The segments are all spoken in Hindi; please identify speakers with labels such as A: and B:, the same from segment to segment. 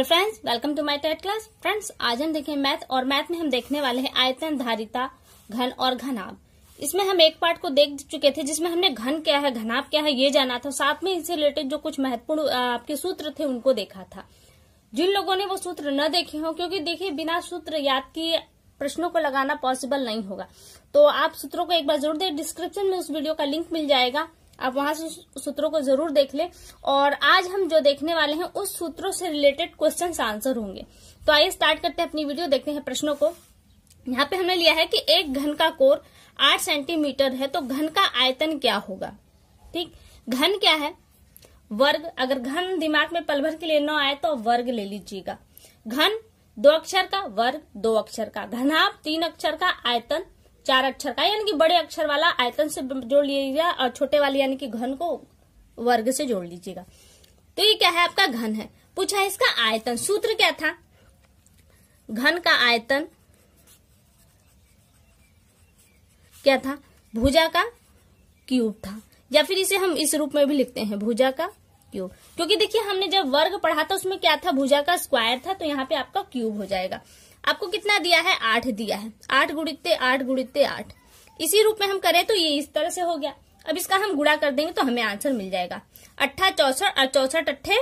A: hello friends welcome to my TET class friends आज हम देखें मैथ और मैथ में हम देखने वाले हैं आयतन धारिता घन और घनाभ इसमें हम एक पार्ट को देख चुके थे जिसमें हमने घन क्या है घनाभ क्या है ये जाना था साथ में इससे रिलेटेड जो कुछ महत्वपूर्ण आपके सूत्र थे उनको देखा था जिन लोगों ने वो सूत्र न देखे हो क्योंकि देखिये बिना सूत्र याद किए प्रश्नों को लगाना पॉसिबल नहीं होगा तो आप सूत्रों को एक बार जरूर दे डिस्क्रिप्शन में उस वीडियो का लिंक मिल जाएगा आप वहां से सूत्रों को जरूर देख ले और आज हम जो देखने वाले हैं उस सूत्रों से रिलेटेड क्वेश्चन आंसर होंगे तो आइए स्टार्ट करते हैं अपनी वीडियो देखते हैं प्रश्नों को यहाँ पे हमने लिया है कि एक घन का कोर आठ सेंटीमीटर है तो घन का आयतन क्या होगा ठीक घन क्या है वर्ग अगर घन दिमाग में पलभर के लिए न आए तो वर्ग ले लीजिएगा घन दो अक्षर का वर्ग दो अक्षर का घनाभ तीन अक्षर का आयतन चार अक्षर का यानी कि बड़े अक्षर वाला आयतन से जोड़ लीजिएगा और छोटे वाले यानी कि घन को वर्ग से जोड़ लीजिएगा तो ये क्या है आपका घन है पूछा है इसका आयतन सूत्र क्या था घन का आयतन क्या था भुजा का क्यूब था या फिर इसे हम इस रूप में भी लिखते हैं भुजा का क्यूब क्योंकि देखिए हमने जब वर्ग पढ़ा था उसमें क्या था भुजा का स्क्वायर था तो यहाँ पे आपका क्यूब हो जाएगा आपको कितना दिया है आठ दिया है आठ गुड़िते आठ गुड़िते आठ इसी रूप में हम करें तो ये इस तरह से हो गया अब इसका हम गुड़ा कर देंगे तो हमें आंसर मिल जाएगा अट्ठा चौसठ और चौसठ अट्ठे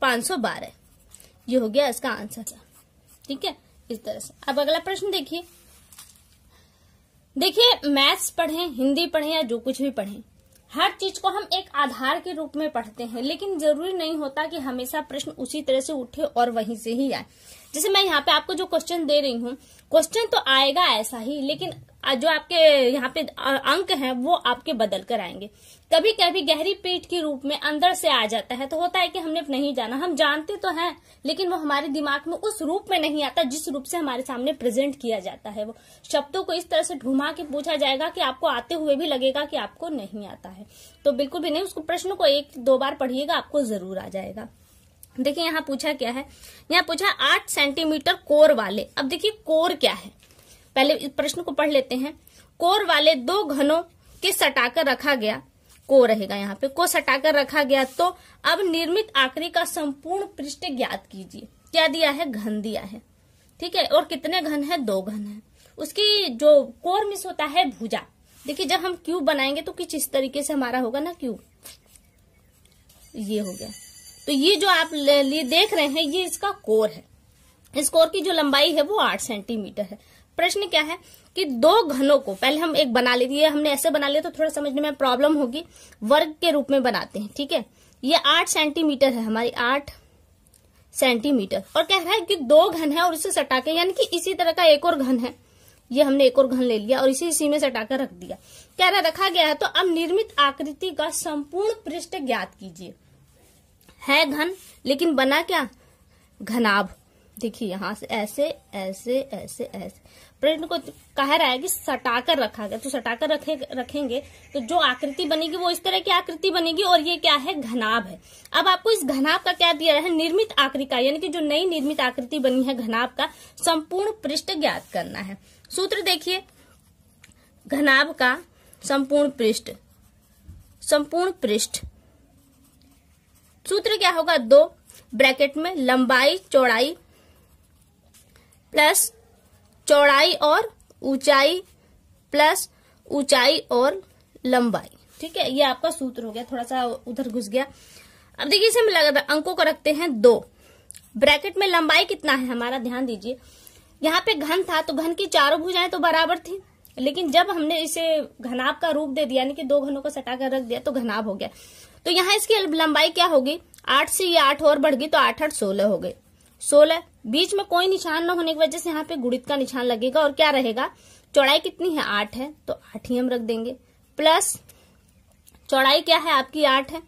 A: पांच सौ बारह ये हो गया इसका आंसर ठीक है इस तरह से अब अगला प्रश्न देखिए देखिए मैथ्स पढ़े हिंदी पढ़े या जो कुछ भी पढ़े हर चीज को हम एक आधार के रूप में पढ़ते हैं लेकिन जरूरी नहीं होता कि हमेशा प्रश्न उसी तरह से उठे और वहीं से ही आए जैसे मैं यहाँ पे आपको जो क्वेश्चन दे रही हूँ क्वेश्चन तो आएगा ऐसा ही लेकिन जो आपके यहाँ पे अंक हैं वो आपके बदल कर आएंगे कभी कभी गहरी पेट के रूप में अंदर से आ जाता है तो होता है कि हमने नहीं जाना हम जानते तो हैं लेकिन वो हमारे दिमाग में उस रूप में नहीं आता जिस रूप से हमारे सामने प्रेजेंट किया जाता है वो शब्दों को इस तरह से घुमा के पूछा जाएगा कि आपको आते हुए भी लगेगा कि आपको नहीं आता है तो बिल्कुल भी नहीं उसको प्रश्न को एक दो बार पढ़िएगा आपको जरूर आ जाएगा देखिए यहाँ पूछा क्या है यहाँ पूछा आठ सेंटीमीटर कोर वाले अब देखिए कोर क्या है पहले इस प्रश्न को पढ़ लेते हैं कोर वाले दो घनों के सटाकर रखा गया को रहेगा यहाँ पे को सटाकर रखा गया तो अब निर्मित आकृति का संपूर्ण पृष्ठ ज्ञात कीजिए क्या दिया है घन दिया है ठीक है और कितने घन है दो घन है उसकी जो कोर मिस होता है भुजा देखिए जब हम क्यूब बनाएंगे तो किस इस तरीके से हमारा होगा ना क्यूब ये हो गया तो ये जो आप ये देख रहे हैं ये इसका कोर है इस कोर की जो लंबाई है वो आठ सेंटीमीटर है प्रश्न क्या है कि दो घनों को पहले हम एक बना लेते हैं हमने ऐसे बना लिया तो थोड़ा समझने में प्रॉब्लम होगी वर्ग के रूप में बनाते हैं ठीक है ये आठ सेंटीमीटर है हमारी आठ सेंटीमीटर और कह रहा है कि दो घन है और इसे सटा के यानी कि इसी तरह का एक और घन है ये हमने एक और घन ले लिया और इसी इसी में सटा कर रख दिया कह रहा रखा गया है तो अब निर्मित आकृति का संपूर्ण पृष्ठ ज्ञात कीजिए है घन लेकिन बना क्या घनाभ देखिए यहां से ऐसे ऐसे ऐसे ऐसे प्रश्न को कह रहा है कि सटाकर रखा गया तो सटाकर रखे रखेंगे तो जो आकृति बनेगी वो इस तरह की आकृति बनेगी और ये क्या है घनाभ है अब आपको इस घनाभ का क्या दिया है निर्मित आकृति यानी कि जो नई निर्मित आकृति बनी है घनाभ का संपूर्ण पृष्ठ ज्ञात करना है सूत्र देखिए घनाभ का संपूर्ण पृष्ठ संपूर्ण पृष्ठ सूत्र क्या होगा दो ब्रैकेट में लंबाई चौड़ाई प्लस चौड़ाई और ऊंचाई प्लस ऊंचाई और लंबाई ठीक है ये आपका सूत्र हो गया थोड़ा सा उधर घुस गया अब देखिए इसे हम लगा अंकों को रखते हैं दो ब्रैकेट में लंबाई कितना है हमारा ध्यान दीजिए यहाँ पे घन था तो घन की चारों भुजाएं तो बराबर थी लेकिन जब हमने इसे घनाभ का रूप दे दिया यानी कि दो घनों को सटा कर रख दिया तो घनाभ हो गया तो यहाँ इसकी लंबाई क्या होगी आठ से ये आठ और बढ़ गई तो आठ आठ सोलह हो गए सोलह बीच में कोई निशान न होने की वजह से यहाँ पे गुड़ित का निशान लगेगा और क्या रहेगा चौड़ाई कितनी है आठ है तो आठ ही हम रख देंगे प्लस चौड़ाई क्या है आपकी आठ है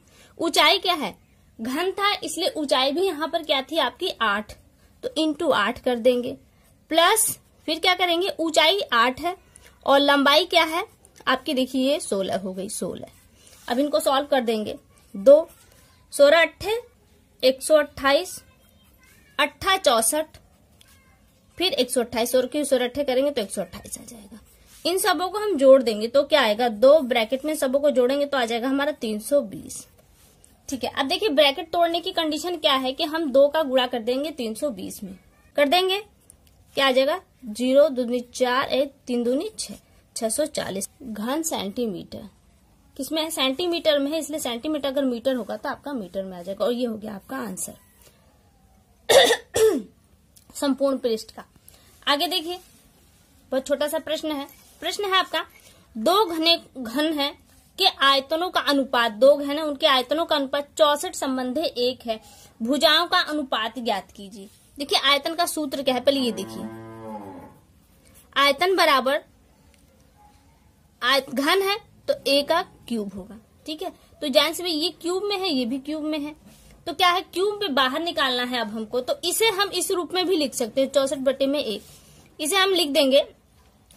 A: ऊंचाई क्या है घन था इसलिए ऊंचाई भी यहाँ पर क्या थी आपकी आठ तो इंटू आठ कर देंगे प्लस फिर क्या करेंगे ऊंचाई आठ है और लंबाई क्या है आपकी देखिए सोलह हो गई सोलह अब इनको सॉल्व कर देंगे दो सोलह अट्ठे एक सौ अट्ठाईस अट्ठा चौसठ फिर एक सौ अट्ठाईस और क्यों सोलह अट्ठे करेंगे तो एक सौ अट्ठाईस आ जाएगा इन सबों को हम जोड़ देंगे तो क्या आएगा दो ब्रैकेट में सबों को जोड़ेंगे तो आ जाएगा हमारा तीन सौ बीस ठीक है अब देखिए ब्रैकेट तोड़ने की कंडीशन क्या है कि हम दो का गुड़ा कर देंगे तीन सौ बीस में कर देंगे क्या आ जाएगा जीरो दूनी चार एक तीन दूनी छह छह सौ चालीस घन सेंटीमीटर किसमें सेंटीमीटर में है इसलिए सेंटीमीटर अगर मीटर होगा तो आपका मीटर में आ जाएगा और ये हो गया आपका आंसर संपूर्ण पृष्ठ का आगे देखिए बहुत छोटा सा प्रश्न है प्रश्न है आपका दो घने घन है के आयतनों का अनुपात दो घन है उनके आयतनों का अनुपात चौसठ संबंध एक है भुजाओं का अनुपात ज्ञात कीजिए देखिए आयतन का सूत्र क्या है पहले ये देखिए आयतन बराबर आयत घन है तो एकक क्यूब होगा ठीक है तो जैंस भी ये क्यूब में है ये भी क्यूब में है तो क्या है क्यूब में बाहर निकालना है अब हमको तो इसे हम इस रूप में भी लिख सकते हैं चौसठ बटे में एक इसे हम लिख देंगे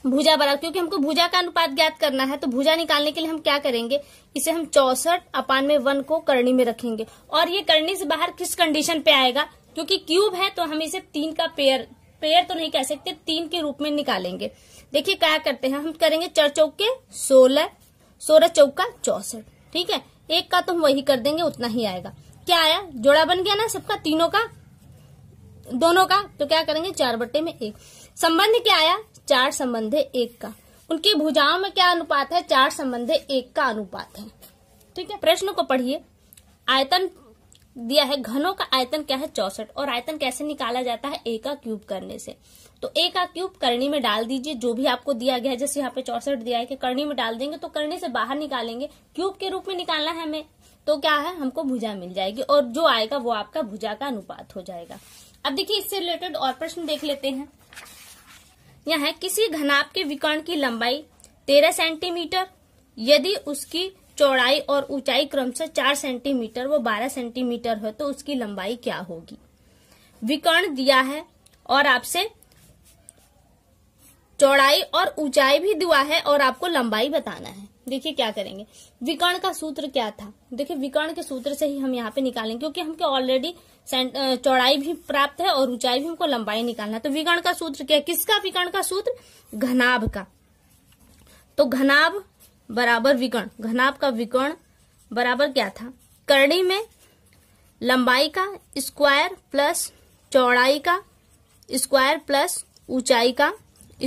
A: भुजा बराबर क्योंकि हमको भुजा का अनुपात ज्ञात करना है तो भुजा निकालने के लिए हम क्या करेंगे इसे हम चौसठ अपान में वन को करणी में रखेंगे और ये करणी से बाहर किस कंडीशन पे आएगा क्योंकि क्यूब है तो हम इसे तीन का पेयर पेयर तो नहीं कह सकते तीन के रूप में निकालेंगे देखिए क्या करते हैं हम करेंगे चर चौके सोलह सोलह चौका चौसठ ठीक है एक का तो हम वही कर देंगे उतना ही आएगा क्या आया जोड़ा बन गया ना सबका तीनों का दोनों का तो क्या करेंगे चार बट्टे में एक संबंध क्या आया चार संबंध है एक का उनकी भुजाओं में क्या अनुपात है चार संबंध है एक का अनुपात है ठीक है प्रश्न को पढ़िए आयतन दिया है घनों का आयतन क्या है चौसठ और आयतन कैसे निकाला जाता है एक का क्यूब करने से तो ए का क्यूब करनी में डाल दीजिए जो भी आपको दिया गया है जैसे यहाँ पे चौसठ दिया है कि करनी में डाल देंगे तो करनी से बाहर निकालेंगे क्यूब के रूप में निकालना है हमें तो क्या है हमको भुजा मिल जाएगी और जो आएगा वो आपका भुजा का अनुपात हो जाएगा अब देखिए इससे रिलेटेड और प्रश्न देख लेते हैं यह है किसी घनाप के विकर्ण की लंबाई तेरह सेंटीमीटर यदि उसकी चौड़ाई और ऊंचाई क्रमशः चार सेंटीमीटर वो बारह सेंटीमीटर हो तो उसकी लंबाई क्या होगी विकर्ण दिया है और आपसे चौड़ाई और ऊंचाई भी दुआ है और आपको लंबाई बताना है देखिए क्या करेंगे विकर्ण का सूत्र क्या था देखिए विकर्ण के सूत्र से ही हम यहाँ पे निकालेंगे क्योंकि हमको ऑलरेडी चौड़ाई भी प्राप्त है और ऊंचाई भी हमको लंबाई निकालना है तो विकर्ण का सूत्र क्या है किसका विकर्ण का सूत्र घनाभ का तो घनाभ बराबर विकर्ण घनाभ का विकर्ण बराबर क्या था कर्णी में लंबाई का स्क्वायर प्लस चौड़ाई का स्क्वायर प्लस ऊंचाई का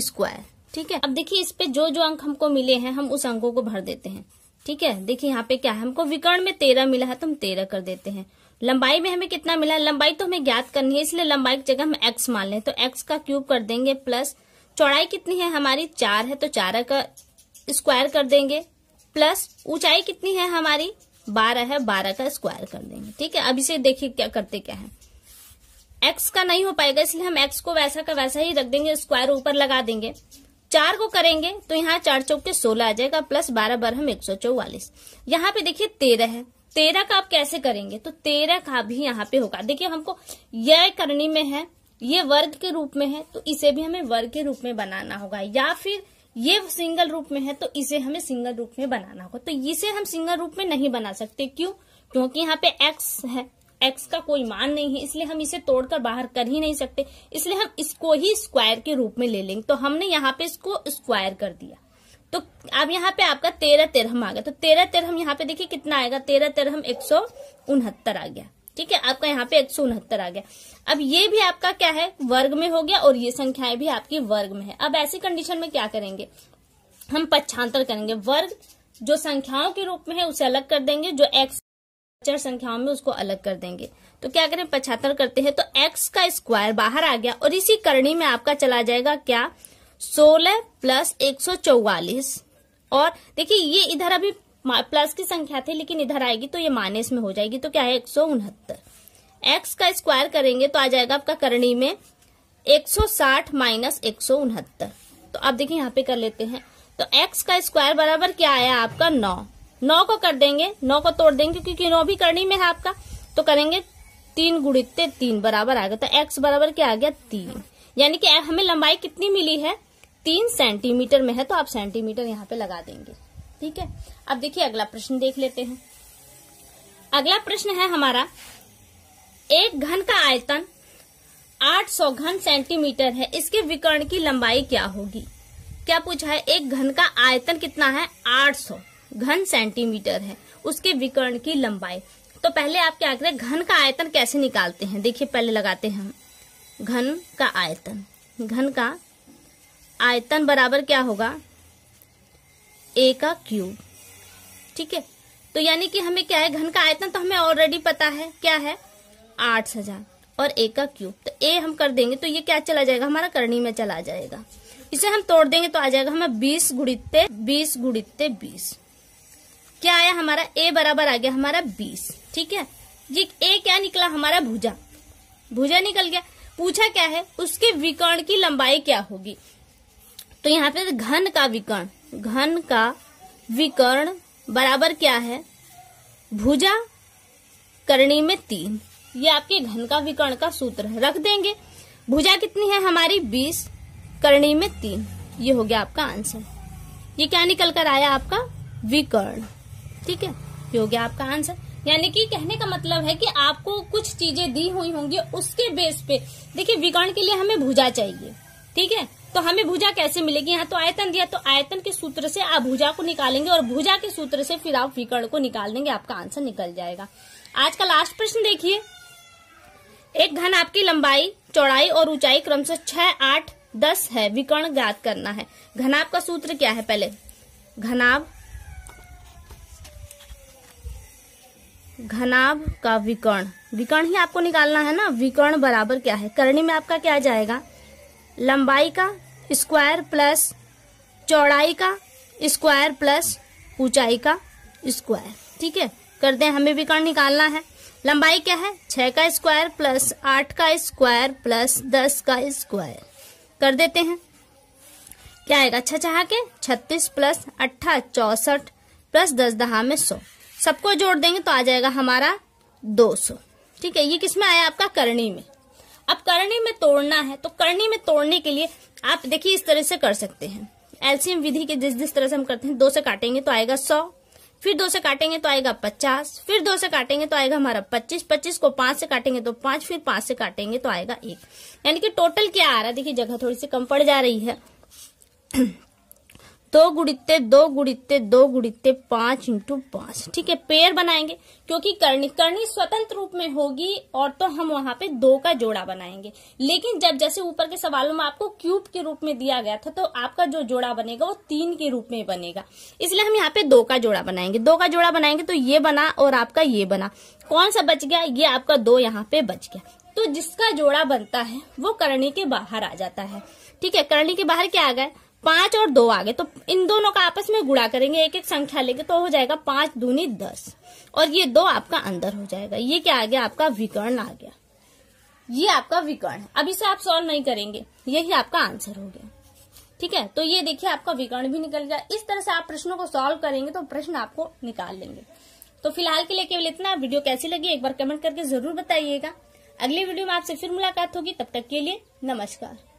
A: स्क्वायर ठीक है अब देखिए इस पे जो जो अंक हमको मिले हैं हम उस अंकों को भर देते हैं ठीक है देखिए यहाँ पे क्या है हमको विकर्ण में तेरह मिला है तो हम तेरह कर देते हैं लंबाई में हमें कितना मिला है लंबाई तो हमें ज्ञात करनी है इसलिए लंबाई की जगह हम एक्स मान लें तो एक्स का क्यूब कर देंगे प्लस चौड़ाई कितनी है हमारी चार है तो चार का स्क्वायर कर देंगे प्लस ऊंचाई कितनी है हमारी बारह है बारह का स्क्वायर कर देंगे ठीक है अब इसे देखिए क्या करते क्या है एक्स का नहीं हो पाएगा इसलिए हम एक्स को वैसा का वैसा ही रख देंगे स्क्वायर ऊपर लगा देंगे चार को करेंगे तो यहाँ चार चौक के सोलह आ जाएगा प्लस बारह बारह एक सौ चौवालीस यहाँ पे देखिए तेरह है तेरह का आप कैसे करेंगे तो तेरह का भी यहाँ पे होगा देखिए हमको यह करनी में है ये वर्ग के रूप में है तो इसे भी हमें वर्ग के रूप में बनाना होगा या फिर ये सिंगल रूप में है तो इसे हमें सिंगल रूप में बनाना होगा तो इसे हम सिंगल रूप में नहीं बना सकते क्यों क्योंकि यहाँ पे एक्स है एक्स का कोई मान नहीं है इसलिए हम इसे तोड़कर बाहर कर ही नहीं सकते इसलिए हम इसको ही स्क्वायर के रूप में ले लेंगे तो हमने यहाँ पे इसको स्क्वायर कर दिया तो अब यहाँ पे आपका तेरह तेरह आ गया तो तेरह तेरह यहाँ पे देखिए कितना आएगा तेरह तेरह एक सौ उनहत्तर आ गया ठीक है आपका यहाँ पे एक सौ उनहत्तर आ गया अब ये भी आपका क्या है वर्ग में हो गया और ये संख्याएं भी आपकी वर्ग में है अब ऐसी कंडीशन में क्या करेंगे हम पच्छांतर करेंगे वर्ग जो संख्याओं के रूप में है उसे अलग कर देंगे जो एक्स चार संख्याओं में उसको अलग कर देंगे तो क्या करें पचहत्तर करते हैं तो x का स्क्वायर बाहर आ गया और इसी करणी में आपका चला जाएगा क्या सोलह प्लस एक सौ चौवालीस और देखिए ये इधर अभी प्लस की संख्या थी लेकिन इधर आएगी तो ये माइनस में हो जाएगी तो क्या है एक सौ उनहत्तर एक्स का स्क्वायर करेंगे तो आ जाएगा आपका करणी में एक सौ साठ माइनस एक सौ उनहत्तर तो आप देखिए यहाँ पे कर लेते हैं तो एक्स का स्क्वायर बराबर क्या आया आपका नौ नौ को कर देंगे नौ को तोड़ देंगे क्योंकि नौ भी करनी में है आपका तो करेंगे तीन गुणित तीन बराबर आ गया तो एक्स बराबर क्या आ गया तीन यानी कि हमें लंबाई कितनी मिली है तीन सेंटीमीटर में है तो आप सेंटीमीटर यहाँ पे लगा देंगे ठीक है अब देखिए अगला प्रश्न देख लेते हैं अगला प्रश्न है हमारा एक घन का आयतन 800 घन सेंटीमीटर है इसके विकर्ण की लंबाई क्या होगी क्या पूछा है एक घन का आयतन कितना है 800 घन सेंटीमीटर है उसके विकर्ण की लंबाई तो पहले आप क्या करें घन का आयतन कैसे निकालते हैं देखिए पहले लगाते हैं हम घन का आयतन घन का आयतन बराबर क्या होगा ए का क्यूब ठीक है तो यानी कि हमें क्या है घन का आयतन तो हमें ऑलरेडी पता है क्या है आठ हजार और ए का क्यूब तो ए हम कर देंगे तो ये क्या चला जाएगा हमारा करणी में चला जाएगा इसे हम तोड़ देंगे तो आ जाएगा हमें बीस गुड़ित बीस गुड़ित बीस क्या आया हमारा ए बराबर आ गया हमारा बीस ठीक है ये ए क्या निकला हमारा भुजा भुजा निकल गया पूछा क्या है उसके विकर्ण की लंबाई क्या होगी तो यहाँ पे घन का विकर्ण घन का विकर्ण बराबर क्या है भुजा करणी में तीन ये आपके घन का विकर्ण का सूत्र है रख देंगे भुजा कितनी है हमारी बीस करणी में तीन ये हो गया आपका आंसर ये क्या निकल कर आया आपका विकर्ण ठीक है ये हो गया आपका आंसर यानी कि कहने का मतलब है कि आपको कुछ चीजें दी हुई होंगी उसके बेस पे देखिए विकर्ण के लिए हमें भुजा चाहिए ठीक है तो हमें भुजा कैसे मिलेगी यहाँ तो आयतन दिया तो आयतन के सूत्र से आप भुजा को निकालेंगे और भुजा के सूत्र से फिर आप विकर्ण को निकाल देंगे आपका आंसर निकल जाएगा आज का लास्ट प्रश्न देखिए एक घन आपकी लंबाई चौड़ाई और ऊंचाई क्रमशः छह आठ दस है विकर्ण ज्ञात करना है घनाभ का सूत्र क्या है पहले घनाभ घनाभ का विकर्ण विकर्ण ही आपको निकालना है ना विकर्ण बराबर क्या है करणी में आपका क्या जाएगा लंबाई का स्क्वायर प्लस चौड़ाई का स्क्वायर प्लस ऊंचाई का स्क्वायर ठीक है कर दे हमें विकर्ण निकालना है लंबाई क्या है छह का स्क्वायर प्लस आठ का स्क्वायर प्लस दस का स्क्वायर कर देते हैं क्या आएगा छह छहा के छत्तीस प्लस अट्ठा चौसठ प्लस दस दहा में सौ सबको जोड़ देंगे तो आ जाएगा हमारा 200 ठीक है ये किसमें आया आपका करणी में अब करणी में तोड़ना है तो करनी में तोड़ने के लिए आप देखिए इस तरह से कर सकते हैं एल्सियम विधि के जिस जिस तरह से हम करते हैं दो से काटेंगे तो आएगा सौ फिर दो से काटेंगे तो आएगा पचास फिर दो से काटेंगे तो आएगा हमारा पच्चीस पच्चीस को पांच से काटेंगे तो पांच फिर पांच से काटेंगे तो आएगा एक यानी कि टोटल क्या आ रहा है देखिए जगह थोड़ी सी कम पड़ जा रही है दो गुड़िते दो गुड़िते दो गुड़िते पांच इंटू पांच ठीक है पेयर बनाएंगे क्योंकि करनी करनी स्वतंत्र रूप में होगी और तो हम वहां पे दो का जोड़ा बनाएंगे लेकिन जब जैसे ऊपर के सवालों में आपको क्यूब के रूप में दिया गया था तो आपका जो जोड़ा बनेगा वो तीन के रूप में बनेगा इसलिए हम यहाँ पे दो का जोड़ा बनाएंगे दो का जोड़ा बनाएंगे तो ये बना और आपका ये बना कौन सा बच गया ये आपका दो यहाँ पे बच गया तो जिसका जोड़ा बनता है वो करणी के बाहर आ जाता है ठीक है करणी के बाहर क्या आ गया पांच और दो आ गए तो इन दोनों का आपस में गुड़ा करेंगे एक एक संख्या लेके तो हो जाएगा पांच दूनी दस और ये दो आपका अंदर हो जाएगा ये क्या आ गया आपका विकर्ण आ गया ये आपका विकर्ण है अब इसे आप सॉल्व नहीं करेंगे यही आपका आंसर हो गया ठीक है तो ये देखिए आपका विकर्ण भी निकल गया इस तरह से आप प्रश्नों को सॉल्व करेंगे तो प्रश्न आपको निकाल लेंगे तो फिलहाल के लिए केवल इतना वीडियो कैसी लगी एक बार कमेंट करके जरूर बताइएगा अगले वीडियो में आपसे फिर मुलाकात होगी तब तक के लिए नमस्कार